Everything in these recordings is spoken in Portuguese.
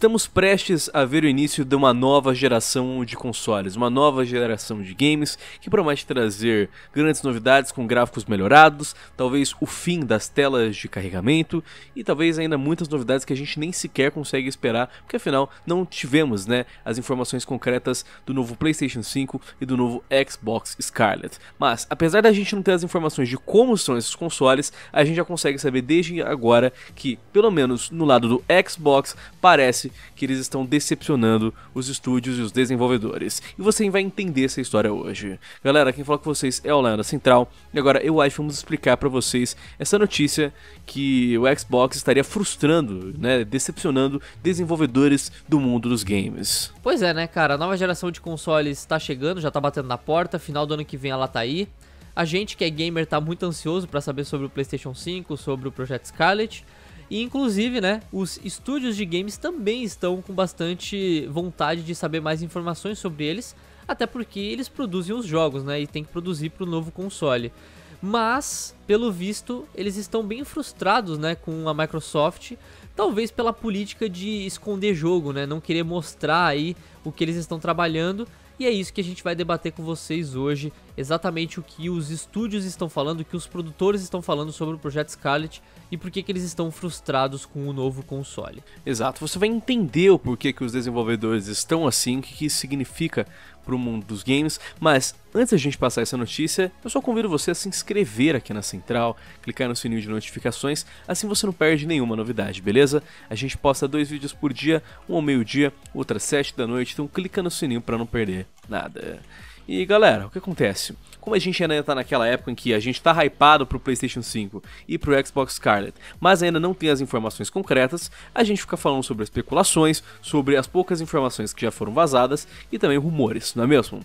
Estamos prestes a ver o início de uma nova geração de consoles, uma nova geração de games que promete trazer grandes novidades com gráficos melhorados, talvez o fim das telas de carregamento e talvez ainda muitas novidades que a gente nem sequer consegue esperar, porque afinal não tivemos né, as informações concretas do novo PlayStation 5 e do novo Xbox Scarlet. Mas apesar da gente não ter as informações de como são esses consoles, a gente já consegue saber desde agora que, pelo menos no lado do Xbox, parece que eles estão decepcionando os estúdios e os desenvolvedores. E você vai entender essa história hoje. Galera, quem fala com vocês é o Leandro Central. E agora eu acho que vamos explicar para vocês essa notícia que o Xbox estaria frustrando, né, decepcionando desenvolvedores do mundo dos games. Pois é, né, cara? A nova geração de consoles está chegando, já está batendo na porta. Final do ano que vem ela tá aí. A gente que é gamer tá muito ansioso para saber sobre o PlayStation 5, sobre o Projeto Scarlet. E inclusive, né, os estúdios de games também estão com bastante vontade de saber mais informações sobre eles, até porque eles produzem os jogos, né, e tem que produzir para o novo console. Mas, pelo visto, eles estão bem frustrados, né, com a Microsoft, talvez pela política de esconder jogo, né, não querer mostrar aí o que eles estão trabalhando e é isso que a gente vai debater com vocês hoje, exatamente o que os estúdios estão falando, o que os produtores estão falando sobre o projeto Scarlet e por que, que eles estão frustrados com o novo console. Exato, você vai entender o porquê que os desenvolvedores estão assim, o que, que isso significa para o mundo dos games, mas antes a gente passar essa notícia, eu só convido você a se inscrever aqui na Central, clicar no sininho de notificações, assim você não perde nenhuma novidade, beleza? A gente posta dois vídeos por dia, um ao meio-dia, outro às sete da noite, então clica no sininho para não perder nada. E galera, o que acontece? Como a gente ainda está naquela época em que a gente está hypado para o PlayStation 5 e para o Xbox Scarlet, mas ainda não tem as informações concretas, a gente fica falando sobre especulações, sobre as poucas informações que já foram vazadas e também rumores, não é mesmo?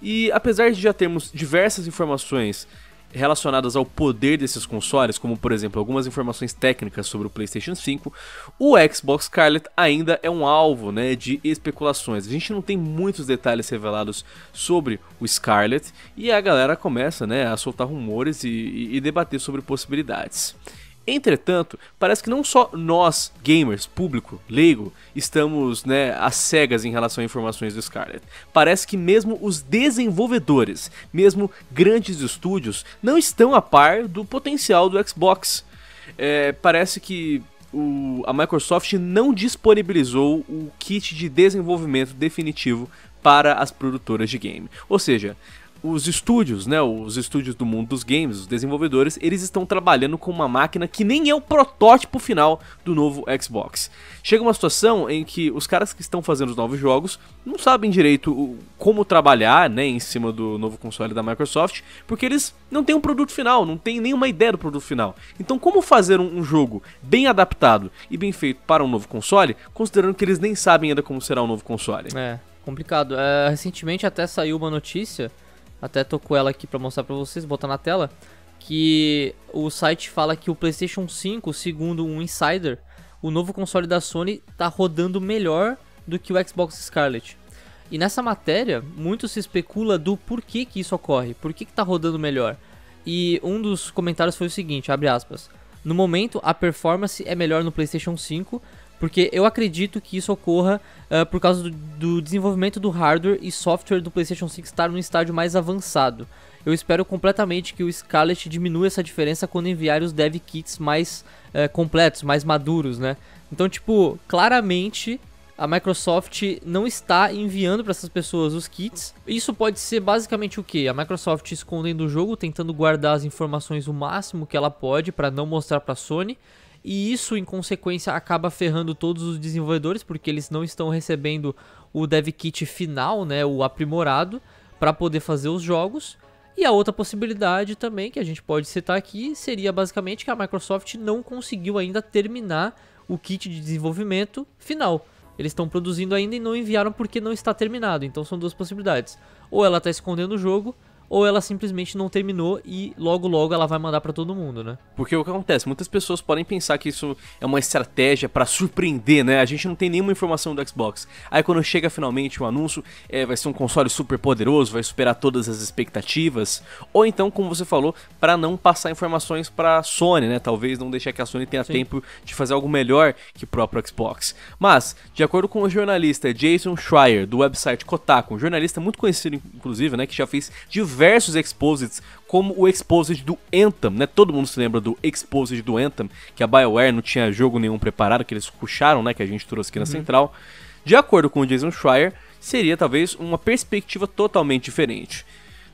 E apesar de já termos diversas informações relacionadas ao poder desses consoles, como por exemplo algumas informações técnicas sobre o PlayStation 5, o Xbox Scarlet ainda é um alvo né, de especulações. A gente não tem muitos detalhes revelados sobre o Scarlet e a galera começa né, a soltar rumores e, e debater sobre possibilidades. Entretanto, parece que não só nós, gamers, público, leigo, estamos né, às cegas em relação a informações do Scarlet. Parece que mesmo os desenvolvedores, mesmo grandes estúdios, não estão a par do potencial do Xbox. É, parece que o, a Microsoft não disponibilizou o kit de desenvolvimento definitivo para as produtoras de game. Ou seja, os estúdios, né, os estúdios do mundo dos games, os desenvolvedores, eles estão trabalhando com uma máquina que nem é o protótipo final do novo Xbox. Chega uma situação em que os caras que estão fazendo os novos jogos não sabem direito como trabalhar, né, em cima do novo console da Microsoft, porque eles não têm um produto final, não têm nenhuma ideia do produto final. Então, como fazer um, jogo bem adaptado e bem feito para um novo console, considerando que eles nem sabem ainda como será o um novo console? É, complicado. É, recentemente até saiu uma notícia até tô com ela aqui para mostrar para vocês, botar na tela, que o site fala que o PlayStation 5, segundo um insider, o novo console da Sony tá rodando melhor do que o Xbox Scarlet. E nessa matéria, muito se especula do porquê que isso ocorre, por que, que tá rodando melhor. E um dos comentários foi o seguinte, abre aspas: "No momento, a performance é melhor no PlayStation 5 porque eu acredito que isso ocorra uh, por causa do, do desenvolvimento do hardware e software do PlayStation 5 estar num estágio mais avançado. Eu espero completamente que o Scarlet diminua essa diferença quando enviar os dev kits mais uh, completos, mais maduros, né? Então, tipo, claramente a Microsoft não está enviando para essas pessoas os kits. Isso pode ser basicamente o que? A Microsoft escondendo o jogo, tentando guardar as informações o máximo que ela pode para não mostrar para a Sony e isso em consequência acaba ferrando todos os desenvolvedores porque eles não estão recebendo o dev kit final, né, o aprimorado para poder fazer os jogos. E a outra possibilidade também que a gente pode citar aqui seria basicamente que a Microsoft não conseguiu ainda terminar o kit de desenvolvimento final. Eles estão produzindo ainda e não enviaram porque não está terminado. Então são duas possibilidades. Ou ela está escondendo o jogo, ou ela simplesmente não terminou e logo logo ela vai mandar para todo mundo, né? Porque o que acontece, muitas pessoas podem pensar que isso é uma estratégia para surpreender, né? A gente não tem nenhuma informação do Xbox. Aí quando chega finalmente o um anúncio, é, vai ser um console super poderoso, vai superar todas as expectativas, ou então, como você falou, para não passar informações para Sony, né? Talvez não deixar que a Sony tenha Sim. tempo de fazer algo melhor que o próprio Xbox. Mas, de acordo com o jornalista Jason Schreier do website Kotaku, um jornalista muito conhecido inclusive, né, que já fez diversos diversos exposits, como o exposit do Anthem, né? Todo mundo se lembra do exposit do Anthem, que a BioWare não tinha jogo nenhum preparado, que eles puxaram, né? Que a gente trouxe aqui na uhum. central. De acordo com o Jason Schreier, seria talvez uma perspectiva totalmente diferente.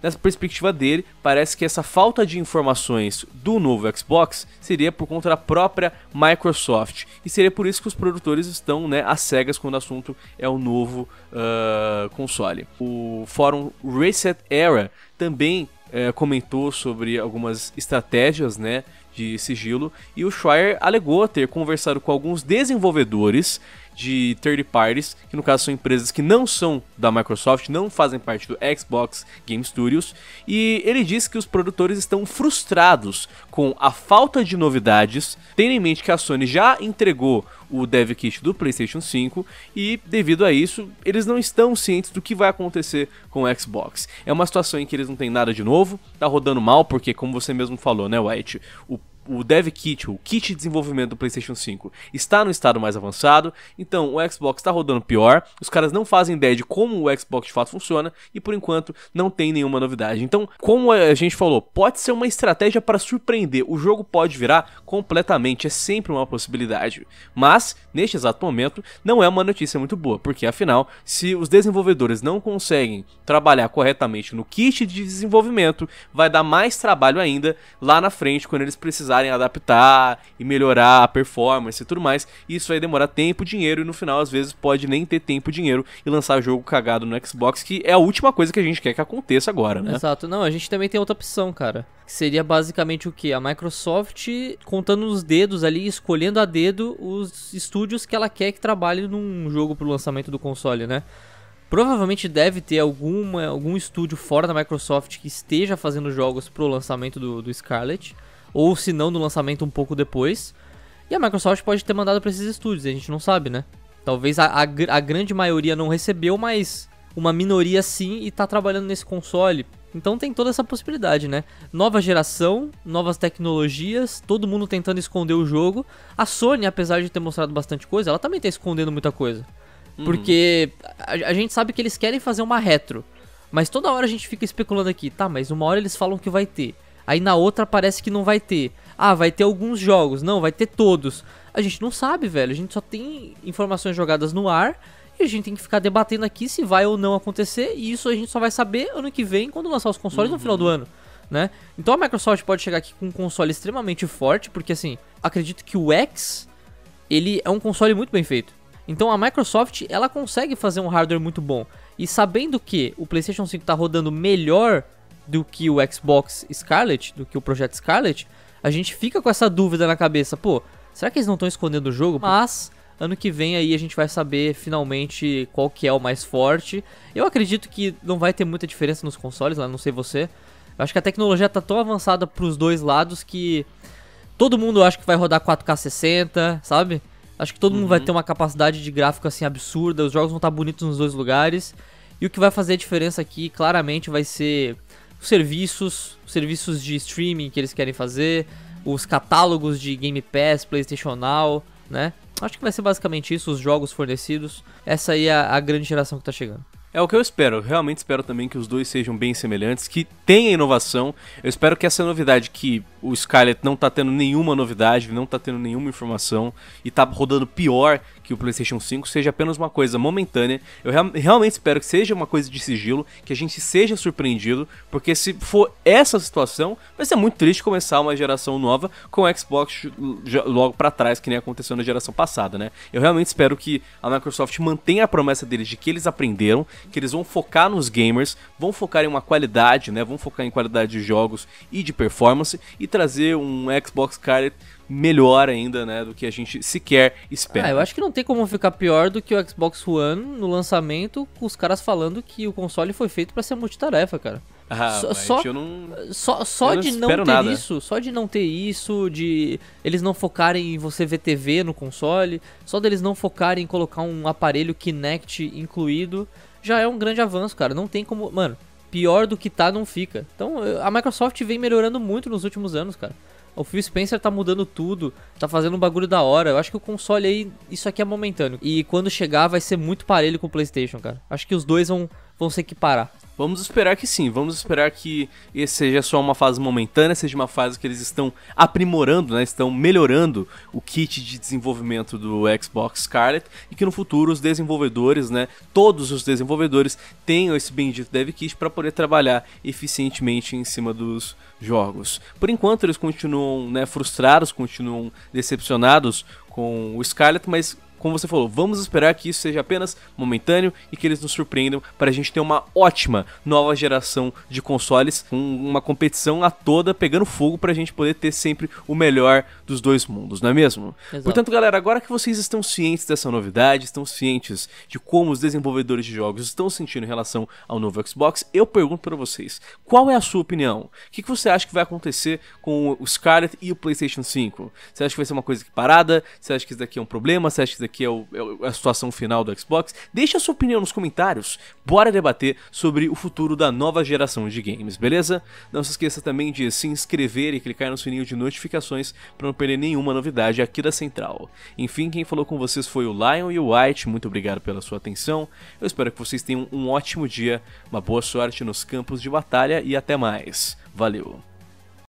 Nessa perspectiva dele, parece que essa falta de informações do novo Xbox seria por conta da própria Microsoft. E seria por isso que os produtores estão né, às cegas quando o assunto é o novo uh, console. O fórum Reset Era também uh, comentou sobre algumas estratégias né, de sigilo e o Schreier alegou ter conversado com alguns desenvolvedores de third parties, que no caso são empresas que não são da Microsoft, não fazem parte do Xbox Game Studios, e ele disse que os produtores estão frustrados com a falta de novidades, tendo em mente que a Sony já entregou o dev kit do PlayStation 5 e devido a isso, eles não estão cientes do que vai acontecer com o Xbox. É uma situação em que eles não têm nada de novo, tá rodando mal porque como você mesmo falou, né, White, o o Dev Kit, o kit de desenvolvimento do PlayStation 5, está no estado mais avançado, então o Xbox está rodando pior, os caras não fazem ideia de como o Xbox de fato funciona e por enquanto não tem nenhuma novidade. Então, como a gente falou, pode ser uma estratégia para surpreender, o jogo pode virar completamente, é sempre uma possibilidade. Mas, neste exato momento, não é uma notícia muito boa, porque afinal, se os desenvolvedores não conseguem trabalhar corretamente no kit de desenvolvimento, vai dar mais trabalho ainda lá na frente quando eles precisarem tentarem adaptar e melhorar a performance e tudo mais. isso vai demorar tempo, dinheiro e no final às vezes pode nem ter tempo, dinheiro e lançar jogo cagado no Xbox, que é a última coisa que a gente quer que aconteça agora, né? Exato. Não, a gente também tem outra opção, cara. Que seria basicamente o que? A Microsoft contando os dedos ali, escolhendo a dedo os estúdios que ela quer que trabalhe num jogo pro lançamento do console, né? Provavelmente deve ter alguma, algum estúdio fora da Microsoft que esteja fazendo jogos pro lançamento do, do Scarlet ou se não no lançamento um pouco depois. E a Microsoft pode ter mandado para esses estúdios, a gente não sabe, né? Talvez a, a, a, grande maioria não recebeu, mas uma minoria sim e tá trabalhando nesse console. Então tem toda essa possibilidade, né? Nova geração, novas tecnologias, todo mundo tentando esconder o jogo. A Sony, apesar de ter mostrado bastante coisa, ela também tá escondendo muita coisa. Uhum. Porque a, a gente sabe que eles querem fazer uma retro. Mas toda hora a gente fica especulando aqui, tá? Mas uma hora eles falam que vai ter. Aí na outra parece que não vai ter. Ah, vai ter alguns jogos. Não, vai ter todos. A gente não sabe, velho. A gente só tem informações jogadas no ar. E a gente tem que ficar debatendo aqui se vai ou não acontecer. E isso a gente só vai saber ano que vem quando lançar os consoles uhum. no final do uhum. ano. Né? Então a Microsoft pode chegar aqui com um console extremamente forte, porque assim, acredito que o X ele é um console muito bem feito. Então a Microsoft ela consegue fazer um hardware muito bom. E sabendo que o PlayStation 5 está rodando melhor do que o Xbox Scarlet, do que o Projeto Scarlet, a gente fica com essa dúvida na cabeça, pô, será que eles não estão escondendo o jogo? Mas ano que vem aí a gente vai saber finalmente qual que é o mais forte. Eu acredito que não vai ter muita diferença nos consoles, lá não sei você. Eu acho que a tecnologia tá tão avançada para os dois lados que todo mundo acho que vai rodar 4K 60, sabe? Acho que todo uhum. mundo vai uhum. ter uma capacidade de gráfico assim absurda, os jogos vão estar tá bonitos nos dois lugares. E o que vai fazer a diferença aqui, claramente, vai ser os serviços, os serviços de streaming que eles querem fazer, os catálogos de Game Pass, PlayStation Now, né? Acho que vai ser basicamente isso, os jogos fornecidos. Essa aí é a grande geração que tá chegando. É o que eu espero. realmente espero também que os dois sejam bem semelhantes, que tenha inovação. Eu espero que essa novidade, que o Scarlet não tá tendo nenhuma novidade, não tá tendo nenhuma informação e tá rodando pior que o PlayStation 5 seja apenas uma coisa momentânea. Eu real, realmente espero que seja uma coisa de sigilo, que a gente seja surpreendido, porque se for essa situação, vai ser muito triste começar uma geração nova com o Xbox logo para trás, que nem aconteceu na geração passada, né? Eu realmente espero que a Microsoft mantenha a promessa deles de que eles aprenderam, que eles vão focar nos gamers, vão focar em uma qualidade, né? Vão focar em qualidade de jogos e de performance e trazer um Xbox Card melhor ainda, né, do que a gente sequer espera. Ah, eu acho que não tem como ficar pior do que o Xbox One no lançamento, com os caras falando que o console foi feito para ser multitarefa, cara. Ah, só, só, não, só, só não de não ter nada. isso, só de não ter isso, de eles não focarem em você ver TV no console, só deles não focarem em colocar um aparelho Kinect incluído, já é um grande avanço, cara. Não tem como, mano, pior do que tá não fica. Então, a Microsoft vem melhorando muito nos últimos anos, cara. O Phil Spencer tá mudando tudo, tá fazendo um bagulho da hora. Eu acho que o console aí, isso aqui é momentâneo. E quando chegar, vai ser muito parelho com o PlayStation, cara. Acho que os dois vão vão se equiparar? Vamos esperar que sim, vamos esperar que esse seja só uma fase momentânea, seja uma fase que eles estão aprimorando, né? estão melhorando o kit de desenvolvimento do Xbox Scarlet e que no futuro os desenvolvedores, né, todos os desenvolvedores tenham esse bendito dev kit para poder trabalhar eficientemente em cima dos jogos. Por enquanto eles continuam, né, frustrados, continuam decepcionados com o Scarlet, mas como você falou, vamos esperar que isso seja apenas momentâneo e que eles nos surpreendam para a gente ter uma ótima nova geração de consoles com uma competição a toda pegando fogo para a gente poder ter sempre o melhor dos dois mundos, não é mesmo? Exato. Portanto, galera, agora que vocês estão cientes dessa novidade, estão cientes de como os desenvolvedores de jogos estão sentindo em relação ao novo Xbox, eu pergunto para vocês, qual é a sua opinião? O que, você acha que vai acontecer com o Scarlet e o PlayStation 5? Você acha que vai ser uma coisa que parada? Você acha que isso daqui é um problema? Você acha que isso daqui que é, o, é, a situação final do Xbox, deixe a sua opinião nos comentários. Bora debater sobre o futuro da nova geração de games, beleza? Não se esqueça também de se inscrever e clicar no sininho de notificações para não perder nenhuma novidade aqui da Central. Enfim, quem falou com vocês foi o Lion e o White, muito obrigado pela sua atenção. Eu espero que vocês tenham um ótimo dia, uma boa sorte nos campos de batalha e até mais. Valeu!